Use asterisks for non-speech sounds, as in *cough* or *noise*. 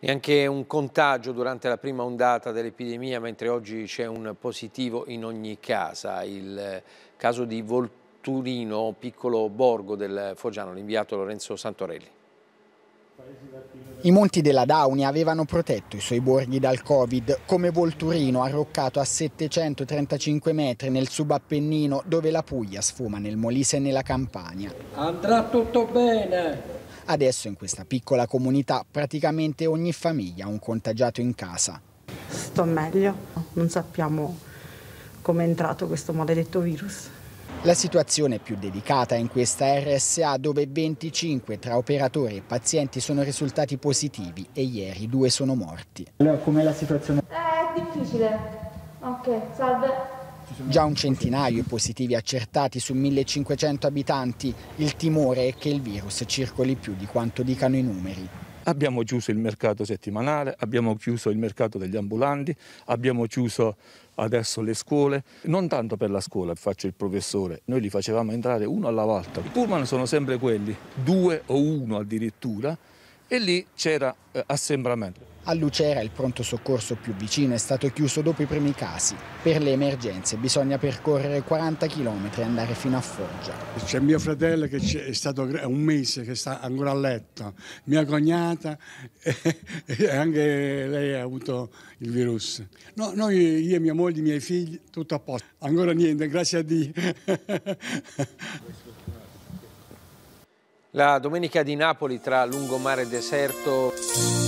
Neanche un contagio durante la prima ondata dell'epidemia, mentre oggi c'è un positivo in ogni casa. Il eh, caso di Volturino, piccolo borgo del Foggiano, l'inviato Lorenzo Santorelli. I monti della Daunia avevano protetto i suoi borghi dal Covid, come Volturino arroccato a 735 metri nel subappennino dove la Puglia sfuma nel Molise e nella Campania. Andrà tutto bene, Adesso in questa piccola comunità praticamente ogni famiglia ha un contagiato in casa. Sto meglio, non sappiamo come è entrato questo maledetto virus. La situazione più delicata è in questa RSA dove 25 tra operatori e pazienti sono risultati positivi e ieri due sono morti. Allora, com'è la situazione? È difficile. Ok, salve. Già un centinaio i positivi accertati su 1500 abitanti. Il timore è che il virus circoli più di quanto dicano i numeri. Abbiamo chiuso il mercato settimanale, abbiamo chiuso il mercato degli ambulanti, abbiamo chiuso adesso le scuole, non tanto per la scuola, faccio il professore, noi li facevamo entrare uno alla volta. I pullman sono sempre quelli, due o uno addirittura, e lì c'era eh, assembramento. A Lucera il pronto soccorso più vicino è stato chiuso dopo i primi casi. Per le emergenze bisogna percorrere 40 km e andare fino a Foggia. C'è mio fratello che è stato un mese che sta ancora a letto, mia cognata *laughs* e anche lei ha avuto il virus. No, noi, io, mia moglie, i miei figli, tutto a posto. Ancora niente, grazie a Dio. *laughs* La domenica di Napoli tra lungomare e deserto.